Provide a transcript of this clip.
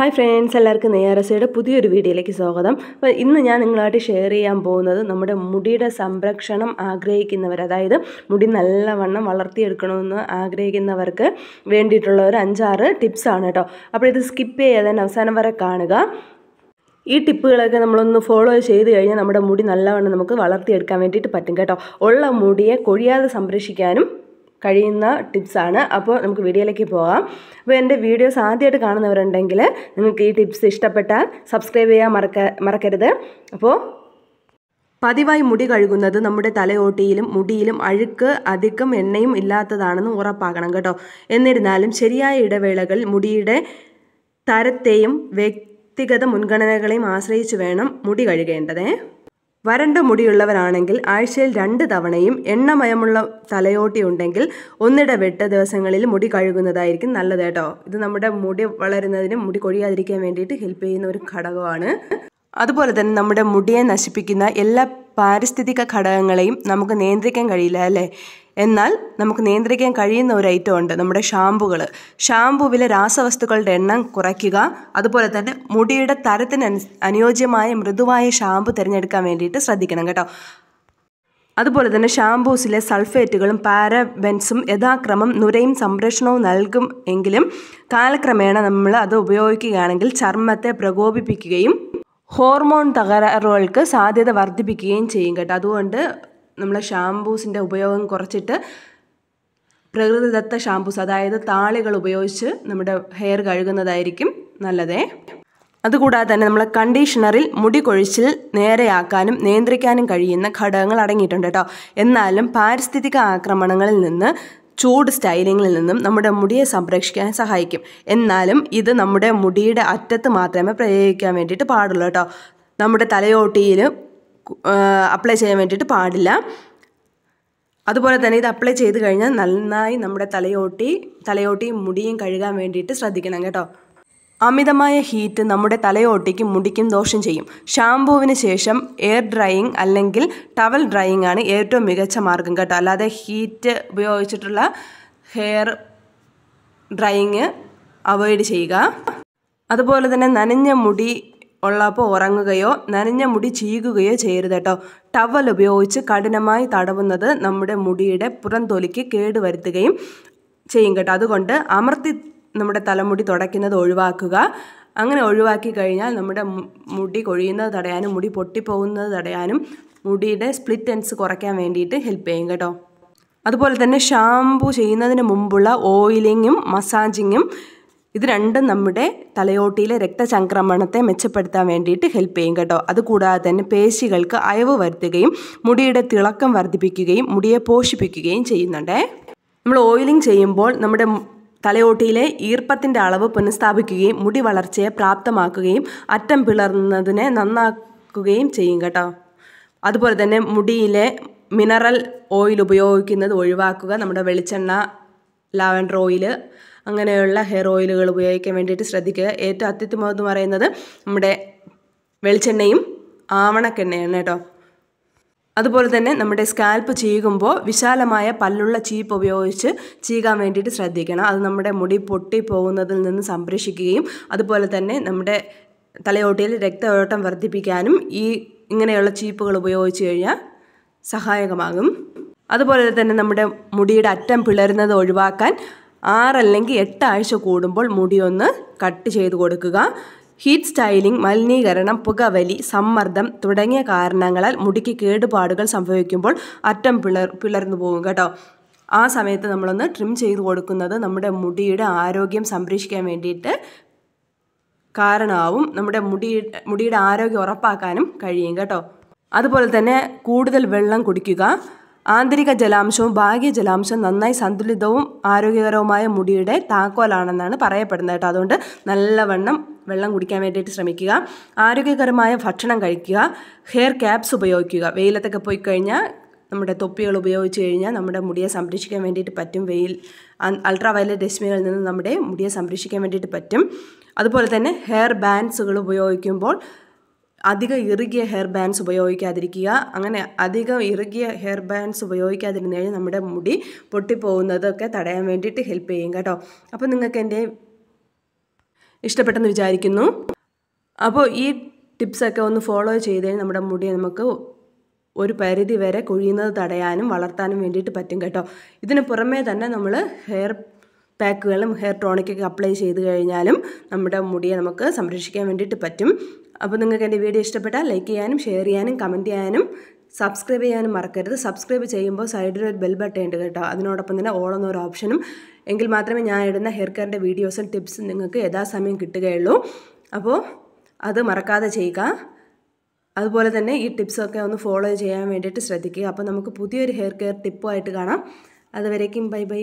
hi friends എല്ലാവർക്കും നെയ്യാറസയുടെ പുതിയൊരു വീഡിയോയിലേക്ക് സ്വാഗതം അപ്പോൾ ഇന്ന് ഞാൻ നിങ്ങളായിട്ട് ഷെയർ ചെയ്യാൻ പോകുന്നത് നമ്മുടെ മുടിയുടെ സംരക്ഷണം ആഗ്രഹിക്കുന്നവർ അതായത് മുടി നല്ലവണ്ണം വളർത്തിയെടുക്കണമെന്ന് ആഗ്രഹിക്കുന്നവർക്ക് വേണ്ടിയിട്ടുള്ള ഒരു അഞ്ചാറ് ടിപ്സാണ് കേട്ടോ അപ്പോൾ ഇത് സ്കിപ്പ് ചെയ്യാതെ അവസാനം വരെ കാണുക ഈ ടിപ്പുകളൊക്കെ നമ്മളൊന്ന് ഫോളോ ചെയ്ത് കഴിഞ്ഞാൽ നമ്മുടെ മുടി നല്ലവണ്ണം നമുക്ക് വളർത്തിയെടുക്കാൻ വേണ്ടിയിട്ട് പറ്റും കേട്ടോ ഉള്ള മുടിയെ കൊഴിയാതെ സംരക്ഷിക്കാനും കഴിയുന്ന ടിപ്സാണ് അപ്പോൾ നമുക്ക് വീഡിയോയിലേക്ക് പോകാം അപ്പോൾ എൻ്റെ വീഡിയോസ് ആദ്യമായിട്ട് കാണുന്നവരുണ്ടെങ്കിൽ നിങ്ങൾക്ക് ഈ ടിപ്സ് ഇഷ്ടപ്പെട്ടാൽ സബ്സ്ക്രൈബ് ചെയ്യാൻ മറക്ക മറക്കരുത് അപ്പോൾ പതിവായി മുടി കഴുകുന്നത് നമ്മുടെ തലയോട്ടിയിലും മുടിയിലും അഴുക്ക് അധികം എണ്ണയും ഇല്ലാത്തതാണെന്ന് ഉറപ്പാക്കണം കേട്ടോ എന്നിരുന്നാലും ശരിയായ ഇടവേളകൾ മുടിയുടെ തരത്തെയും വ്യക്തിഗത മുൻഗണനകളെയും ആശ്രയിച്ച് വേണം മുടി കഴുകേണ്ടത് വരണ്ട മുടിയുള്ളവരാണെങ്കിൽ ആഴ്ചയിൽ രണ്ട് തവണയും എണ്ണമയമുള്ള തലയോട്ടി ഉണ്ടെങ്കിൽ ഒന്നിടവിട്ട ദിവസങ്ങളിൽ മുടി കഴുകുന്നതായിരിക്കും നല്ലത് കേട്ടോ ഇത് നമ്മുടെ മുടി വളരുന്നതിനും മുടി കൊഴിയാതിരിക്കാൻ വേണ്ടിയിട്ട് ഹെൽപ്പ് ചെയ്യുന്ന ഒരു ഘടകമാണ് അതുപോലെ തന്നെ നമ്മുടെ മുടിയെ നശിപ്പിക്കുന്ന എല്ലാ പാരിസ്ഥിതിക ഘടകങ്ങളെയും നമുക്ക് നിയന്ത്രിക്കാൻ കഴിയില്ല അല്ലേ എന്നാൽ നമുക്ക് നിയന്ത്രിക്കാൻ കഴിയുന്ന ഒരു ഐറ്റം ഉണ്ട് നമ്മുടെ ഷാമ്പുകൾ ഷാമ്പുവിലെ രാസവസ്തുക്കളുടെ എണ്ണം കുറയ്ക്കുക അതുപോലെ തന്നെ മുടിയുടെ തരത്തിന് അനുയോജ്യമായ മൃദുവായ ഷാമ്പു തിരഞ്ഞെടുക്കാൻ വേണ്ടിയിട്ട് ശ്രദ്ധിക്കണം കേട്ടോ അതുപോലെ തന്നെ ഷാംപൂസിലെ സൾഫേറ്റുകളും പാരബെൻസും യഥാക്രമം നുരയും സംരക്ഷണവും നൽകും എങ്കിലും കാലക്രമേണ നമ്മൾ അത് ഉപയോഗിക്കുകയാണെങ്കിൽ ചർമ്മത്തെ പ്രകോപിപ്പിക്കുകയും ഹോർമോൺ തകരാറുകൾക്ക് സാധ്യത വർദ്ധിപ്പിക്കുകയും ചെയ്യും കേട്ടോ അതുകൊണ്ട് നമ്മളെ ഷാംപൂസിൻ്റെ ഉപയോഗം കുറച്ചിട്ട് പ്രകൃതിദത്ത ഷാംപൂസ് അതായത് താളികൾ ഉപയോഗിച്ച് നമ്മുടെ ഹെയർ കഴുകുന്നതായിരിക്കും നല്ലതേ അതുകൂടാതെ തന്നെ നമ്മളെ കണ്ടീഷണറിൽ മുടി കൊഴിച്ചിൽ നേരെയാക്കാനും നിയന്ത്രിക്കാനും കഴിയുന്ന ഘടകങ്ങൾ അടങ്ങിയിട്ടുണ്ട് കേട്ടോ എന്നാലും പാരിസ്ഥിതിക ആക്രമണങ്ങളിൽ നിന്ന് ചൂട് സ്റ്റൈലിങ്ങിൽ നിന്നും നമ്മുടെ മുടിയെ സംരക്ഷിക്കാൻ സഹായിക്കും എന്നാലും ഇത് നമ്മുടെ മുടിയുടെ അറ്റത്ത് മാത്രമേ പ്രയോഗിക്കാൻ വേണ്ടിയിട്ട് പാടുള്ളൂ കേട്ടോ നമ്മുടെ തലയോട്ടിയിലും അപ്ലൈ ചെയ്യാൻ വേണ്ടിയിട്ട് പാടില്ല അതുപോലെ തന്നെ ഇത് അപ്ലൈ ചെയ്ത് കഴിഞ്ഞാൽ നന്നായി നമ്മുടെ തലയോട്ടി തലയോട്ടിയും മുടിയും കഴുകാൻ വേണ്ടിയിട്ട് ശ്രദ്ധിക്കണം കേട്ടോ അമിതമായ ഹീറ്റ് നമ്മുടെ തലയോട്ടിക്കും മുടിക്കും ദോഷം ചെയ്യും ഷാംപൂവിന് ശേഷം എയർ ഡ്രൈയിങ് അല്ലെങ്കിൽ ടവൽ ഡ്രൈയിങ് ആണ് ഏറ്റവും മികച്ച മാർഗം കേട്ടോ അല്ലാതെ ഹീറ്റ് ഉപയോഗിച്ചിട്ടുള്ള ഹെയർ ഡ്രൈയിങ് അവോയ്ഡ് ചെയ്യുക അതുപോലെ തന്നെ നനഞ്ഞ മുടി ഉള്ളപ്പോൾ ഉറങ്ങുകയോ നനഞ്ഞ മുടി ചീകുകയോ ചെയ്യരുത് കേട്ടോ ടവൽ ഉപയോഗിച്ച് കഠിനമായി തടവുന്നത് നമ്മുടെ മുടിയുടെ പുറംതൊലിക്ക് കേടുവരുത്തുകയും ചെയ്യും കേട്ടോ അതുകൊണ്ട് അമർത്തി നമ്മുടെ തലമുടി തുടയ്ക്കുന്നത് ഒഴിവാക്കുക അങ്ങനെ ഒഴിവാക്കി കഴിഞ്ഞാൽ നമ്മുടെ മുടി കൊഴിയുന്നത് തടയാനും മുടി പൊട്ടിപ്പോകുന്നത് തടയാനും മുടിയുടെ സ്പ്ലിറ്റ് എൻസ് കുറയ്ക്കാൻ വേണ്ടിയിട്ട് ഹെൽപ്പ് ചെയ്യും കേട്ടോ അതുപോലെ തന്നെ ഷാംപൂ ചെയ്യുന്നതിന് മുമ്പുള്ള ഓയിലിങ്ങും മസാജിങ്ങും ഇത് രണ്ടും നമ്മുടെ തലയോട്ടിയിലെ രക്തചംക്രമണത്തെ മെച്ചപ്പെടുത്താൻ വേണ്ടിയിട്ട് ഹെൽപ്പ് ചെയ്യും കേട്ടോ അതുകൂടാതെ തന്നെ പേശികൾക്ക് അയവ് വരുത്തുകയും മുടിയുടെ തിളക്കം വർദ്ധിപ്പിക്കുകയും മുടിയെ പോഷിപ്പിക്കുകയും ചെയ്യുന്നുണ്ട് നമ്മൾ ഓയിലിംഗ് ചെയ്യുമ്പോൾ നമ്മുടെ തലയോട്ടിയിലെ ഈർപ്പത്തിൻ്റെ അളവ് പുനഃസ്ഥാപിക്കുകയും മുടി വളർച്ചയെ പ്രാപ്തമാക്കുകയും അറ്റം പിളർന്നതിനെ നന്നാക്കുകയും ചെയ്യും കേട്ടോ അതുപോലെ തന്നെ മുടിയിലെ മിനറൽ ഓയിൽ ഉപയോഗിക്കുന്നത് ഒഴിവാക്കുക നമ്മുടെ വെളിച്ചെണ്ണ ലാവൻഡർ ഓയിൽ അങ്ങനെയുള്ള ഹെയർ ഓയിലുകൾ ഉപയോഗിക്കാൻ വേണ്ടിയിട്ട് ശ്രദ്ധിക്കുക ഏറ്റവും അത്യുത്തമം പറയുന്നത് നമ്മുടെ വെളിച്ചെണ്ണയും ആവണക്കെണ്ണയാണ് കേട്ടോ അതുപോലെ തന്നെ നമ്മുടെ സ്കാൽപ്പ് ചീകുമ്പോൾ വിശാലമായ പല്ലുള്ള ചീപ്പ് ഉപയോഗിച്ച് ചീകാൻ വേണ്ടിയിട്ട് ശ്രദ്ധിക്കണം അത് നമ്മുടെ മുടി പൊട്ടി പോകുന്നതിൽ നിന്ന് സംരക്ഷിക്കുകയും അതുപോലെ തന്നെ നമ്മുടെ തലയോട്ടിയിൽ രക്തയോട്ടം വർദ്ധിപ്പിക്കാനും ഈ ഇങ്ങനെയുള്ള ചീപ്പുകൾ ഉപയോഗിച്ച് കഴിഞ്ഞാൽ സഹായകമാകും അതുപോലെ തന്നെ നമ്മുടെ മുടിയുടെ അറ്റം പിളരുന്നത് ഒഴിവാക്കാൻ ആറല്ലെങ്കിൽ ആഴ്ച കൂടുമ്പോൾ മുടിയൊന്ന് കട്ട് ചെയ്ത് കൊടുക്കുക ഹീറ്റ് സ്റ്റൈലിംഗ് മലിനീകരണം പുകവലി സമ്മർദ്ദം തുടങ്ങിയ കാരണങ്ങളാൽ മുടിക്ക് കേടുപാടുകൾ സംഭവിക്കുമ്പോൾ അറ്റം പിളർ പിളർന്നു പോകും കേട്ടോ ആ സമയത്ത് നമ്മളൊന്ന് ട്രിം ചെയ്ത് കൊടുക്കുന്നത് നമ്മുടെ മുടിയുടെ ആരോഗ്യം സംരക്ഷിക്കാൻ വേണ്ടിയിട്ട് കാരണമാവും നമ്മുടെ മുടി മുടിയുടെ ആരോഗ്യം ഉറപ്പാക്കാനും കഴിയും കേട്ടോ അതുപോലെ തന്നെ കൂടുതൽ വെള്ളം കുടിക്കുക ആന്തരിക ജലാംശവും ബാഹ്യ ജലാംശവും നന്നായി സന്തുലിതവും ആരോഗ്യകരവുമായ മുടിയുടെ താക്കോലാണെന്നാണ് പറയപ്പെടുന്നത് കേട്ടോ അതുകൊണ്ട് നല്ലവണ്ണം വെള്ളം കുടിക്കാൻ വേണ്ടിയിട്ട് ശ്രമിക്കുക ആരോഗ്യകരമായ ഭക്ഷണം കഴിക്കുക ഹെയർ ക്യാപ്സ് ഉപയോഗിക്കുക വെയിലത്തൊക്കെ പോയി കഴിഞ്ഞാൽ നമ്മുടെ തൊപ്പികൾ ഉപയോഗിച്ച് കഴിഞ്ഞാൽ നമ്മുടെ മുടിയെ സംരക്ഷിക്കാൻ വേണ്ടിയിട്ട് പറ്റും വെയിൽ അൾട്രാ വയലറ്റ് രശ്മികളിൽ നിന്ന് നമ്മുടെ മുടിയെ സംരക്ഷിക്കാൻ വേണ്ടിയിട്ട് പറ്റും അതുപോലെ തന്നെ ഹെയർ ബാൻഡ്സുകൾ ഉപയോഗിക്കുമ്പോൾ അധികം ഇറുകിയ ഹെയർ ബാൻഡ്സ് ഉപയോഗിക്കാതിരിക്കുക അങ്ങനെ അധികം ഇറുകിയ ഹെയർ ബാൻഡ്സ് ഉപയോഗിക്കാതിരുന്നു കഴിഞ്ഞാൽ നമ്മുടെ മുടി പൊട്ടിപ്പോകുന്നതൊക്കെ തടയാൻ വേണ്ടിയിട്ട് ഹെൽപ്പ് ചെയ്യും കേട്ടോ അപ്പോൾ നിങ്ങൾക്ക് എൻ്റെ ഇഷ്ടപ്പെട്ടെന്ന് വിചാരിക്കുന്നു അപ്പോൾ ഈ ടിപ്സൊക്കെ ഒന്ന് ഫോളോ ചെയ്ത് കഴിഞ്ഞാൽ നമ്മുടെ മുടി നമുക്ക് ഒരു പരിധി വരെ കൊഴിയുന്നത് തടയാനും വളർത്താനും വേണ്ടിയിട്ട് പറ്റും കേട്ടോ ഇതിന് പുറമേ തന്നെ നമ്മൾ ഹെയർ പാക്കുകളും ഹെയർ ടോണിക്കൊക്കെ അപ്ലൈ ചെയ്ത് കഴിഞ്ഞാലും നമ്മുടെ മുടിയെ നമുക്ക് സംരക്ഷിക്കാൻ വേണ്ടിയിട്ട് പറ്റും അപ്പോൾ നിങ്ങൾക്ക് എൻ്റെ വീഡിയോ ഇഷ്ടപ്പെട്ടാൽ ലൈക്ക് ചെയ്യാനും ഷെയർ ചെയ്യാനും കമൻറ്റ് ചെയ്യാനും സബ്സ്ക്രൈബ് ചെയ്യാനും മറക്കരുത് സബ്സ്ക്രൈബ് ചെയ്യുമ്പോൾ സൈഡിൽ ഒരു ബെൽ ബട്ടൺ ഉണ്ട് കേട്ടോ അതിനോടൊപ്പം തന്നെ ഓൾ എന്നൊരു ഓപ്ഷനും എങ്കിൽ മാത്രമേ ഞാൻ ഇടുന്ന ഹെയർ കെയറിൻ്റെ വീഡിയോസും ടിപ്സും നിങ്ങൾക്ക് യഥാസമയം കിട്ടുകയുള്ളൂ അപ്പോൾ അത് മറക്കാതെ ചെയ്യുക അതുപോലെ തന്നെ ഈ ടിപ്സൊക്കെ ഒന്ന് ഫോളോ ചെയ്യാൻ വേണ്ടിയിട്ട് ശ്രദ്ധിക്കുക അപ്പോൾ നമുക്ക് പുതിയൊരു ഹെയർ കെയർ ടിപ്പുമായിട്ട് കാണാം അതുവരേക്കും ബൈ ബൈ